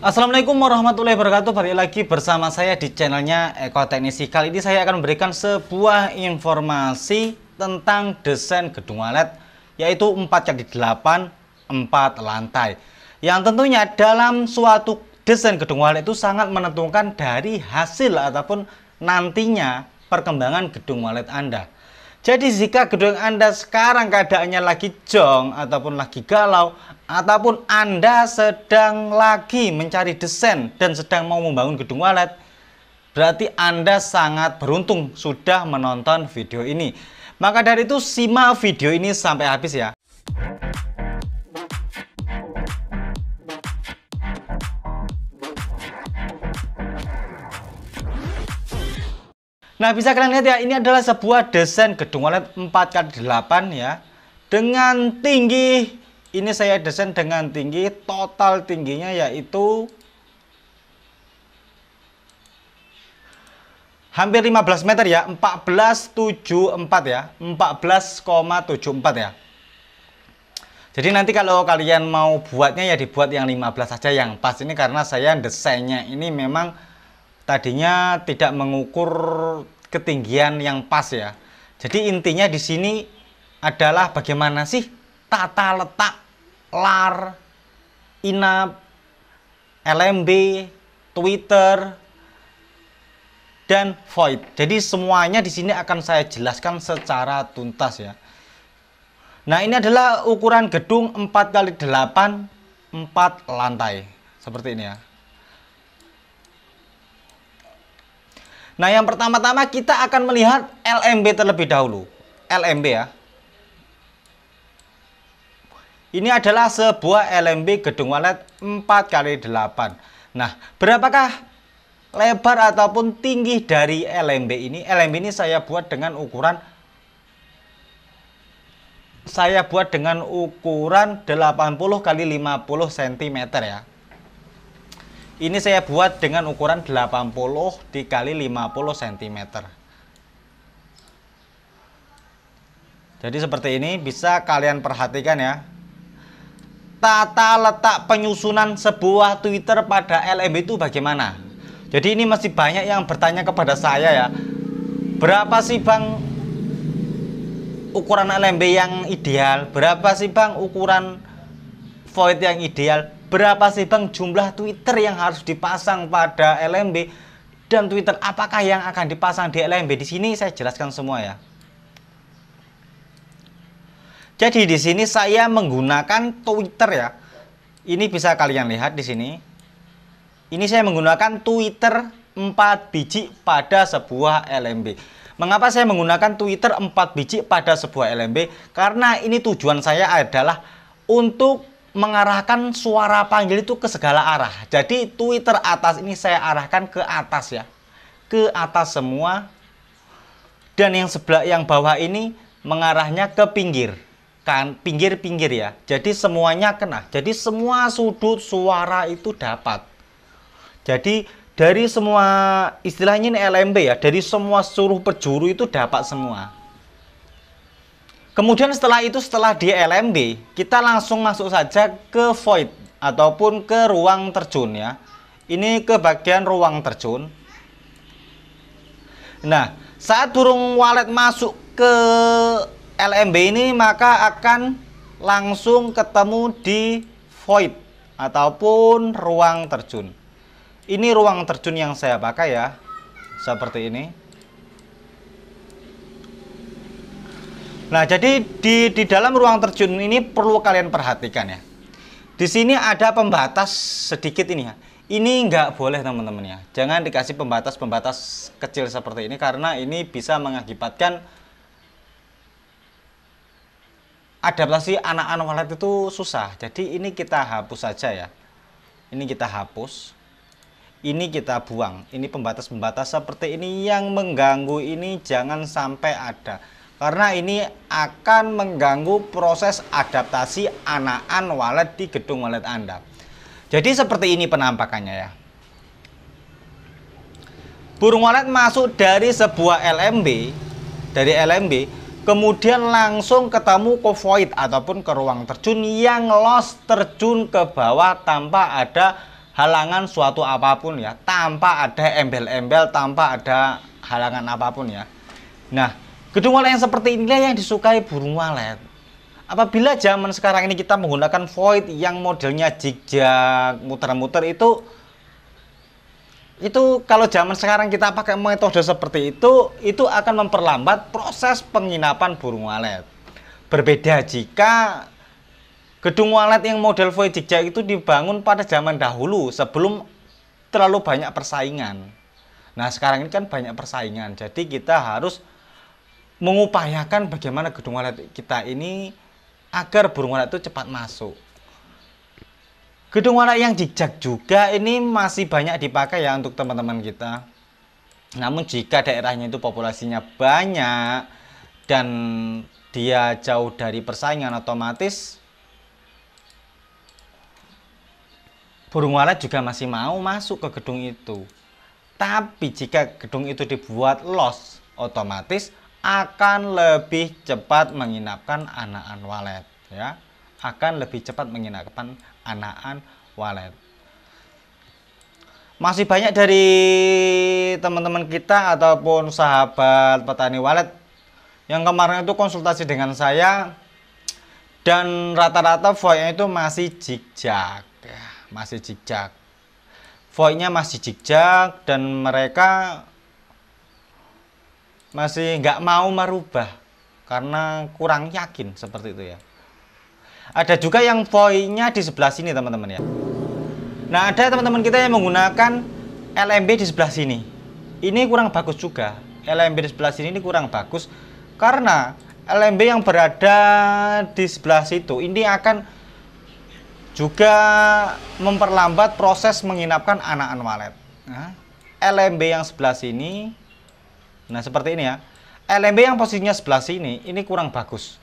Assalamualaikum warahmatullahi wabarakatuh Balik lagi bersama saya di channelnya Eko Teknisi Kali ini saya akan memberikan sebuah informasi tentang desain gedung walet Yaitu 4 jadi 8, 4 lantai Yang tentunya dalam suatu desain gedung walet itu sangat menentukan dari hasil Ataupun nantinya perkembangan gedung walet Anda jadi jika gedung Anda sekarang keadaannya lagi jong ataupun lagi galau ataupun Anda sedang lagi mencari desain dan sedang mau membangun gedung walet berarti Anda sangat beruntung sudah menonton video ini. Maka dari itu simak video ini sampai habis ya. Nah, bisa kalian lihat ya, ini adalah sebuah desain gedung oleh 4 kali 8 ya. Dengan tinggi, ini saya desain dengan tinggi, total tingginya yaitu hampir 15 meter ya, 1474 ya, 14,74 ya. Jadi nanti kalau kalian mau buatnya ya dibuat yang 15 saja yang pas ini karena saya desainnya ini memang tadinya tidak mengukur ketinggian yang pas ya. Jadi intinya di sini adalah bagaimana sih tata letak lar, inap, LMB, Twitter, dan void. Jadi semuanya di sini akan saya jelaskan secara tuntas ya. Nah ini adalah ukuran gedung 4 x 8 4 lantai seperti ini ya. Nah, yang pertama-tama kita akan melihat LMB terlebih dahulu. LMB ya. Ini adalah sebuah LMB gedung walet 4x8. Nah, berapakah lebar ataupun tinggi dari LMB ini? LMB ini saya buat dengan ukuran saya buat dengan ukuran 80 kali 50 cm ya. Ini saya buat dengan ukuran 80 dikali 50 cm. Jadi seperti ini bisa kalian perhatikan ya. Tata letak penyusunan sebuah Twitter pada LMB itu bagaimana? Jadi ini masih banyak yang bertanya kepada saya ya. Berapa sih Bang ukuran LMB yang ideal? Berapa sih Bang ukuran void yang ideal? berapa sih Bang jumlah Twitter yang harus dipasang pada LMB dan Twitter apakah yang akan dipasang di LMB? Di sini saya jelaskan semua ya. Jadi di sini saya menggunakan Twitter ya. Ini bisa kalian lihat di sini. Ini saya menggunakan Twitter 4 biji pada sebuah LMB. Mengapa saya menggunakan Twitter 4 biji pada sebuah LMB? Karena ini tujuan saya adalah untuk mengarahkan suara panggil itu ke segala arah. Jadi Twitter atas ini saya arahkan ke atas ya. Ke atas semua. Dan yang sebelah yang bawah ini mengarahnya ke pinggir. Kan pinggir-pinggir ya. Jadi semuanya kena. Jadi semua sudut suara itu dapat. Jadi dari semua istilahnya ini LMB ya, dari semua seluruh penjuru itu dapat semua. Kemudian setelah itu setelah di LMB kita langsung masuk saja ke void ataupun ke ruang terjun ya. Ini ke bagian ruang terjun. Nah, saat burung walet masuk ke LMB ini maka akan langsung ketemu di void ataupun ruang terjun. Ini ruang terjun yang saya pakai ya. Seperti ini. Nah, jadi di di dalam ruang terjun ini perlu kalian perhatikan ya. Di sini ada pembatas sedikit ini ya. Ini nggak boleh teman-teman ya. Jangan dikasih pembatas-pembatas kecil seperti ini karena ini bisa mengakibatkan adaptasi anak-anak walet itu susah. Jadi ini kita hapus saja ya. Ini kita hapus. Ini kita buang. Ini pembatas-pembatas seperti ini yang mengganggu ini jangan sampai ada karena ini akan mengganggu proses adaptasi anakan walet di gedung walet Anda. Jadi seperti ini penampakannya ya. Burung walet masuk dari sebuah LMB, dari LMB, kemudian langsung ketemu ke void ataupun ke ruang terjun yang lost terjun ke bawah tanpa ada halangan suatu apapun ya, tanpa ada embel-embel, tanpa ada halangan apapun ya. Nah, Gedung walet yang seperti inilah yang disukai burung walet. Apabila zaman sekarang ini kita menggunakan void yang modelnya zigzag, muter-muter itu itu kalau zaman sekarang kita pakai metode seperti itu, itu akan memperlambat proses penginapan burung walet. Berbeda jika gedung walet yang model void zigzag itu dibangun pada zaman dahulu sebelum terlalu banyak persaingan. Nah, sekarang ini kan banyak persaingan. Jadi kita harus mengupayakan bagaimana gedung walet kita ini agar burung walet itu cepat masuk. Gedung walet yang jejak juga ini masih banyak dipakai ya untuk teman-teman kita. Namun jika daerahnya itu populasinya banyak dan dia jauh dari persaingan otomatis burung walet juga masih mau masuk ke gedung itu. Tapi jika gedung itu dibuat los, otomatis akan lebih cepat menginapkan anaan walet ya akan lebih cepat menginapkan anaan walet masih banyak dari teman-teman kita ataupun sahabat petani walet yang kemarin itu konsultasi dengan saya dan rata-rata voidnya itu masih zigzag ya, masih zigzag voidnya masih zigzag dan mereka masih nggak mau merubah karena kurang yakin seperti itu ya. Ada juga yang voinya di sebelah sini teman-teman ya. Nah ada teman-teman kita yang menggunakan LMB di sebelah sini. Ini kurang bagus juga. LMB di sebelah sini ini kurang bagus karena LMB yang berada di sebelah situ ini akan juga memperlambat proses menginapkan anak-anak walet. Nah, LMB yang sebelah sini Nah, seperti ini ya. LMB yang posisinya sebelah sini, ini kurang bagus.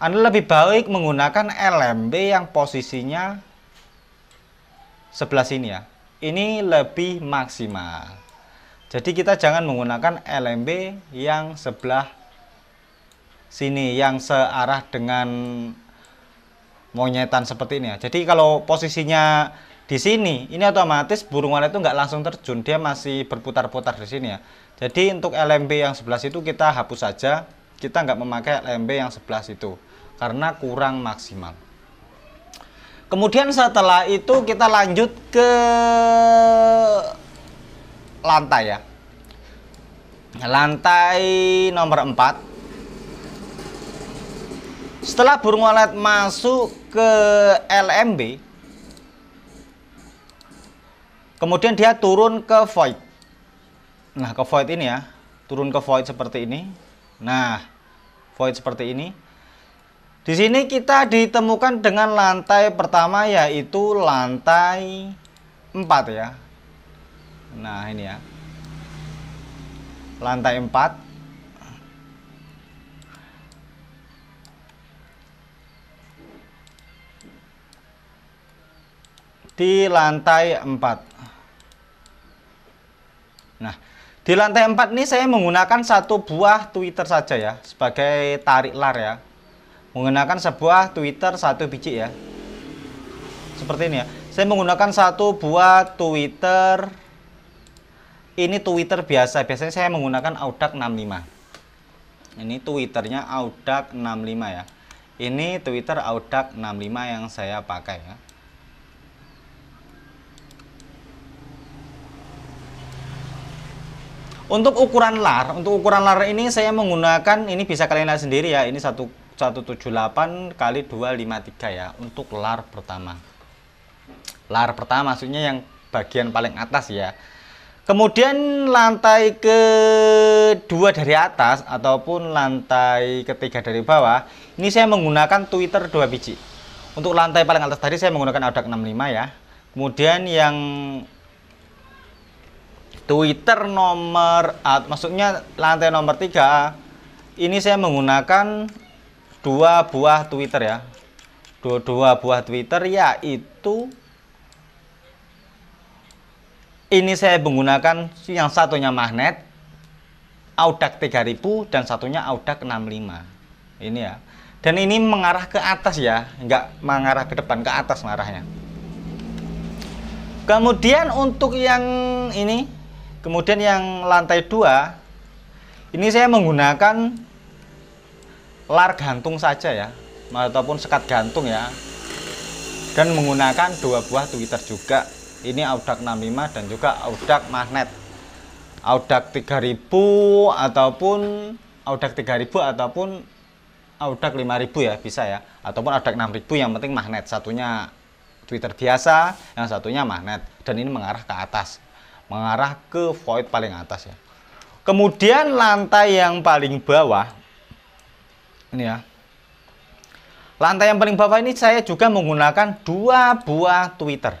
Anda lebih baik menggunakan LMB yang posisinya sebelah sini ya. Ini lebih maksimal. Jadi kita jangan menggunakan LMB yang sebelah sini, yang searah dengan monyetan seperti ini ya. Jadi kalau posisinya di sini, ini otomatis burung walet itu nggak langsung terjun, dia masih berputar-putar di sini ya. Jadi untuk LMB yang 11 itu kita hapus saja, kita nggak memakai LMB yang 11 itu karena kurang maksimal. Kemudian setelah itu kita lanjut ke lantai ya. Lantai nomor 4 setelah burung walet masuk ke LMB kemudian dia turun ke void Nah, ke void ini ya. Turun ke void seperti ini. Nah, void seperti ini. Di sini kita ditemukan dengan lantai pertama yaitu lantai 4 ya. Nah, ini ya. Lantai 4. Di lantai 4. Nah, di lantai 4 ini saya menggunakan satu buah Twitter saja ya, sebagai tarik lar ya. Menggunakan sebuah Twitter satu biji ya. Seperti ini ya. Saya menggunakan satu buah Twitter. Ini Twitter biasa, biasanya saya menggunakan Audac 65. Ini Twitternya Audac 65 ya. Ini Twitter Audac 65 yang saya pakai ya. Untuk ukuran lar, untuk ukuran lar ini saya menggunakan ini bisa kalian lihat sendiri ya. Ini 178 kali 253 ya untuk lar pertama. Lar pertama maksudnya yang bagian paling atas ya. Kemudian lantai kedua dari atas ataupun lantai ketiga dari bawah, ini saya menggunakan Twitter 2 biji. Untuk lantai paling atas tadi saya menggunakan Audax 65 ya. Kemudian yang Twitter nomor uh, maksudnya lantai nomor 3 ini saya menggunakan dua buah Twitter ya dua, dua buah Twitter yaitu ini saya menggunakan yang satunya magnet Audac 3000 dan satunya Audac 65 ini ya dan ini mengarah ke atas ya enggak mengarah ke depan ke atas marahnya kemudian untuk yang ini Kemudian yang lantai dua, ini saya menggunakan lar gantung saja ya, ataupun sekat gantung ya. Dan menggunakan dua buah Twitter juga. Ini audak 65 dan juga audak magnet. Audak 3000 ataupun audak 3000 ataupun audak 5000 ya bisa ya ataupun audak 6000 yang penting magnet satunya Twitter biasa yang satunya magnet dan ini mengarah ke atas mengarah ke void paling atas ya. Kemudian lantai yang paling bawah ini ya. Lantai yang paling bawah ini saya juga menggunakan dua buah Twitter.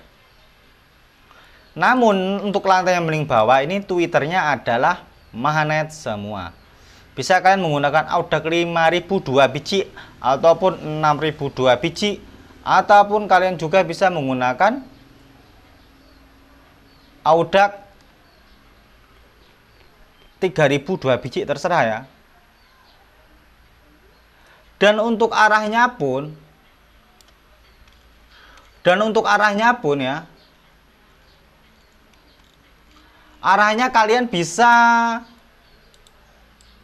Namun untuk lantai yang paling bawah ini Twitternya adalah magnet semua. Bisa kalian menggunakan Audac 5.002 biji ataupun 6.002 biji ataupun kalian juga bisa menggunakan audak dua biji terserah ya dan untuk arahnya pun dan untuk arahnya pun ya arahnya kalian bisa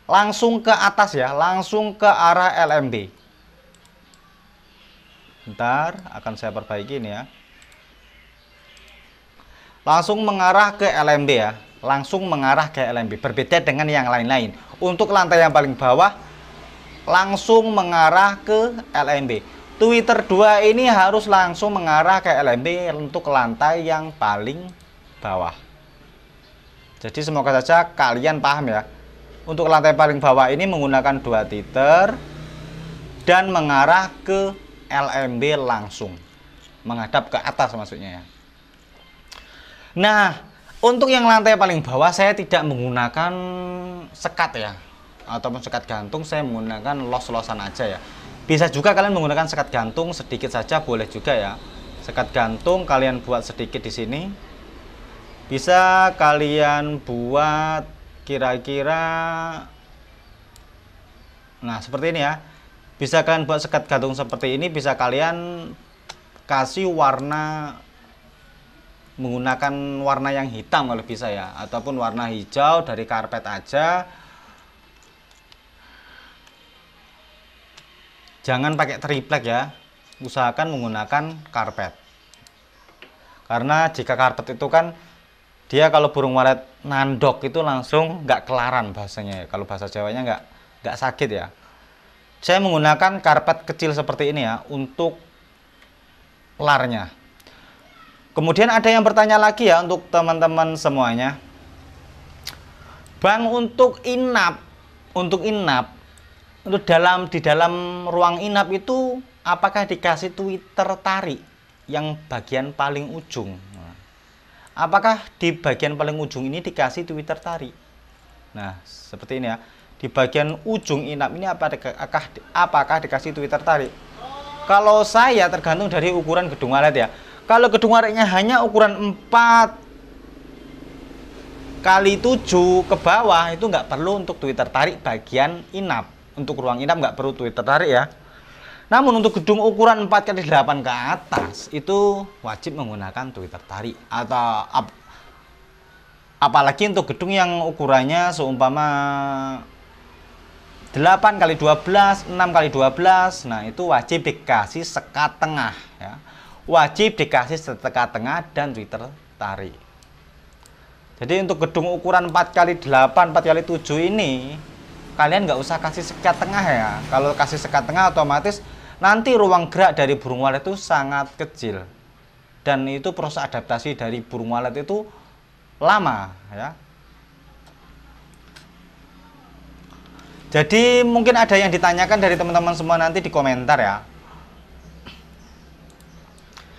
langsung ke atas ya langsung ke arah LMB. bentar akan saya perbaiki ini ya langsung mengarah ke LMB ya langsung mengarah ke LMB berbeda dengan yang lain-lain untuk lantai yang paling bawah langsung mengarah ke LMB Twitter 2 ini harus langsung mengarah ke LMB untuk lantai yang paling bawah jadi semoga saja kalian paham ya untuk lantai paling bawah ini menggunakan dua titer dan mengarah ke LMB langsung menghadap ke atas maksudnya ya Nah, untuk yang lantai paling bawah saya tidak menggunakan sekat ya ataupun sekat gantung saya menggunakan los-losan aja ya. Bisa juga kalian menggunakan sekat gantung sedikit saja boleh juga ya. Sekat gantung kalian buat sedikit di sini. Bisa kalian buat kira-kira Nah, seperti ini ya. Bisa kalian buat sekat gantung seperti ini, bisa kalian kasih warna menggunakan warna yang hitam kalau bisa ya ataupun warna hijau dari karpet aja jangan pakai triplek ya usahakan menggunakan karpet karena jika karpet itu kan dia kalau burung walet nandok itu langsung nggak kelaran bahasanya ya kalau bahasa jawanya nggak nggak sakit ya saya menggunakan karpet kecil seperti ini ya untuk larnya Kemudian ada yang bertanya lagi ya untuk teman-teman semuanya. Bang untuk inap, untuk inap, untuk dalam di dalam ruang inap itu apakah dikasih Twitter tarik yang bagian paling ujung? Apakah di bagian paling ujung ini dikasih Twitter tarik? Nah, seperti ini ya. Di bagian ujung inap ini apakah apakah dikasih Twitter tarik? Kalau saya tergantung dari ukuran gedung alat ya kalau gedung areknya hanya ukuran 4 kali 7 ke bawah itu nggak perlu untuk Twitter tertarik bagian inap. Untuk ruang inap nggak perlu Twitter tertarik ya. Namun untuk gedung ukuran 4 kali 8 ke atas itu wajib menggunakan Twitter tertarik atau ap apalagi untuk gedung yang ukurannya seumpama 8 kali 12, 6 kali 12. Nah, itu wajib dikasih sekat tengah ya wajib dikasih seteka tengah dan Twitter tari. Jadi untuk gedung ukuran 4x8, 4x7 ini kalian nggak usah kasih sekat tengah ya. Kalau kasih sekat tengah otomatis nanti ruang gerak dari burung walet itu sangat kecil. Dan itu proses adaptasi dari burung walet itu lama ya. Jadi mungkin ada yang ditanyakan dari teman-teman semua nanti di komentar ya.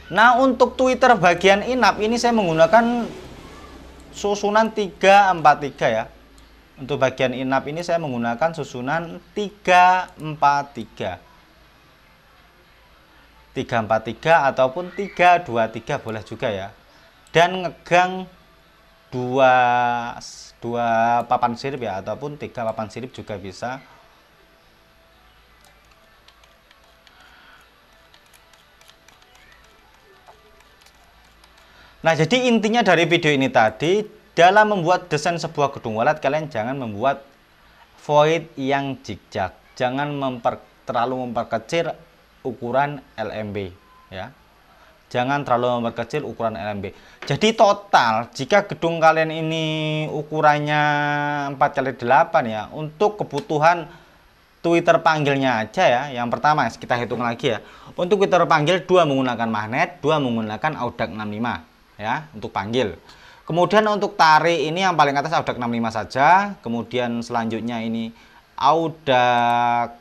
Nah, untuk Twitter bagian inap ini saya menggunakan susunan 343 ya. Untuk bagian inap ini saya menggunakan susunan 343. 343 ataupun 323 boleh juga ya. Dan ngegang dua dua papan sirip ya ataupun tiga papan sirip juga bisa Nah, jadi intinya dari video ini tadi, dalam membuat desain sebuah gedung walet, kalian jangan membuat void yang zigzag. Jangan memper, terlalu memperkecil ukuran LMB. ya. Jangan terlalu memperkecil ukuran LMB. Jadi total, jika gedung kalian ini ukurannya 4 kali 8 ya, untuk kebutuhan Twitter panggilnya aja ya. Yang pertama kita hitung lagi ya. Untuk Twitter panggil dua menggunakan magnet, dua menggunakan Audac 65 ya untuk panggil. Kemudian untuk tarik ini yang paling atas audak 65 saja, kemudian selanjutnya ini audak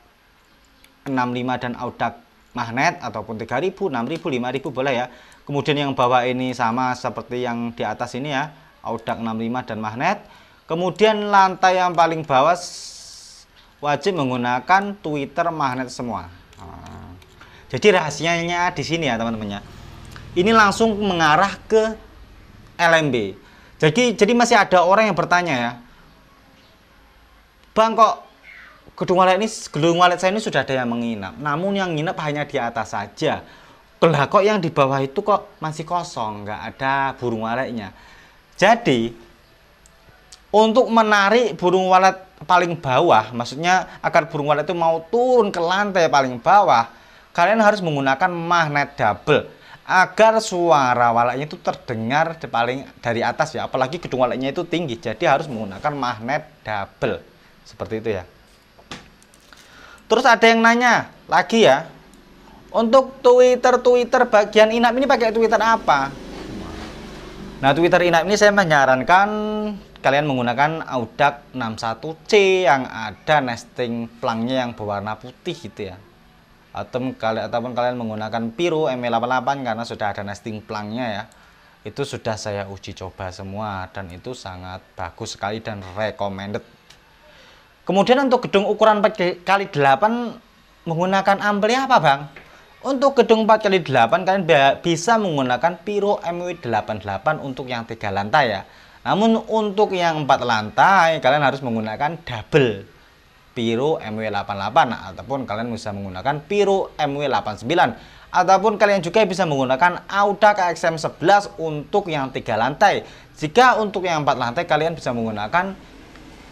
65 dan audak magnet ataupun 3000, 6000, 5000 boleh ya. Kemudian yang bawah ini sama seperti yang di atas ini ya, audak 65 dan magnet. Kemudian lantai yang paling bawah wajib menggunakan Twitter magnet semua. Ah. Jadi rahasianya di sini ya teman-teman ya ini langsung mengarah ke LMB. Jadi jadi masih ada orang yang bertanya ya. Bang kok gedung walet ini gedung walet saya ini sudah ada yang menginap. Namun yang nginap hanya di atas saja. Lah kok yang di bawah itu kok masih kosong, nggak ada burung waletnya. Jadi untuk menarik burung walet paling bawah, maksudnya agar burung walet itu mau turun ke lantai paling bawah, kalian harus menggunakan magnet double agar suara walaknya itu terdengar di paling dari atas ya apalagi gedung walaknya itu tinggi jadi harus menggunakan magnet double seperti itu ya terus ada yang nanya lagi ya untuk Twitter Twitter bagian inap ini pakai Twitter apa nah Twitter inap ini saya menyarankan kalian menggunakan Audac 61C yang ada nesting plangnya yang berwarna putih gitu ya atau kalian ataupun kalian menggunakan Piru ML88 karena sudah ada nesting plangnya ya itu sudah saya uji coba semua dan itu sangat bagus sekali dan recommended kemudian untuk gedung ukuran 4 kali 8 menggunakan ampli apa bang? untuk gedung 4 kali 8 kalian bisa menggunakan Piro MW88 untuk yang tiga lantai ya namun untuk yang empat lantai kalian harus menggunakan double Piro MW88 nah, ataupun kalian bisa menggunakan Piro MW89 ataupun kalian juga bisa menggunakan Auda KXM11 untuk yang tiga lantai jika untuk yang empat lantai kalian bisa menggunakan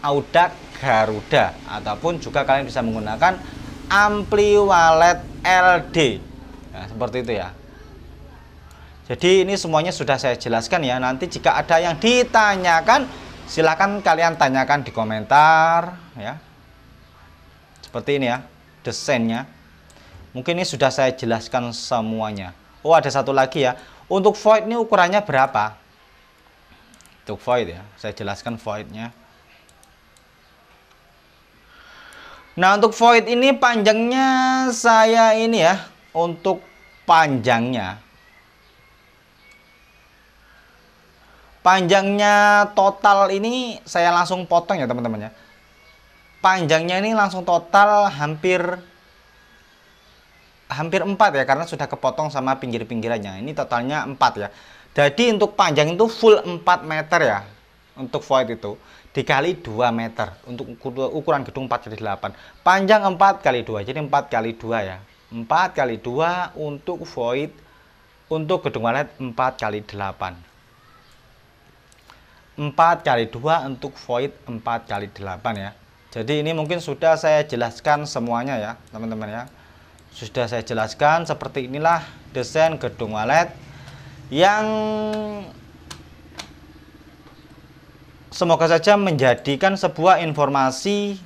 Auda Garuda ataupun juga kalian bisa menggunakan ampli wallet LD nah, seperti itu ya jadi ini semuanya sudah saya jelaskan ya nanti jika ada yang ditanyakan silahkan kalian tanyakan di komentar ya seperti ini ya desainnya mungkin ini sudah saya jelaskan semuanya oh ada satu lagi ya untuk void ini ukurannya berapa untuk void ya saya jelaskan voidnya nah untuk void ini panjangnya saya ini ya untuk panjangnya panjangnya total ini saya langsung potong ya teman-teman ya panjangnya ini langsung total hampir hampir 4 ya karena sudah kepotong sama pinggir-pinggirannya ini totalnya 4 ya jadi untuk panjang itu full 4 meter ya untuk void itu dikali 2 meter untuk ukuran gedung 4 kali 8 panjang 4 kali 2 jadi 4 kali 2 ya 4 kali 2 untuk void untuk gedung walet 4 kali 8 4 kali 2 untuk void 4 kali 8 ya jadi ini mungkin sudah saya jelaskan semuanya ya, teman-teman ya. Sudah saya jelaskan seperti inilah desain gedung walet yang semoga saja menjadikan sebuah informasi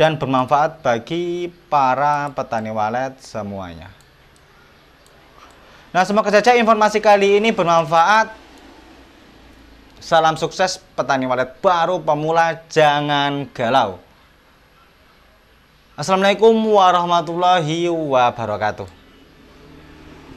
dan bermanfaat bagi para petani walet semuanya. Nah, semoga saja informasi kali ini bermanfaat Salam sukses petani walet baru pemula jangan galau. Assalamualaikum warahmatullahi wabarakatuh.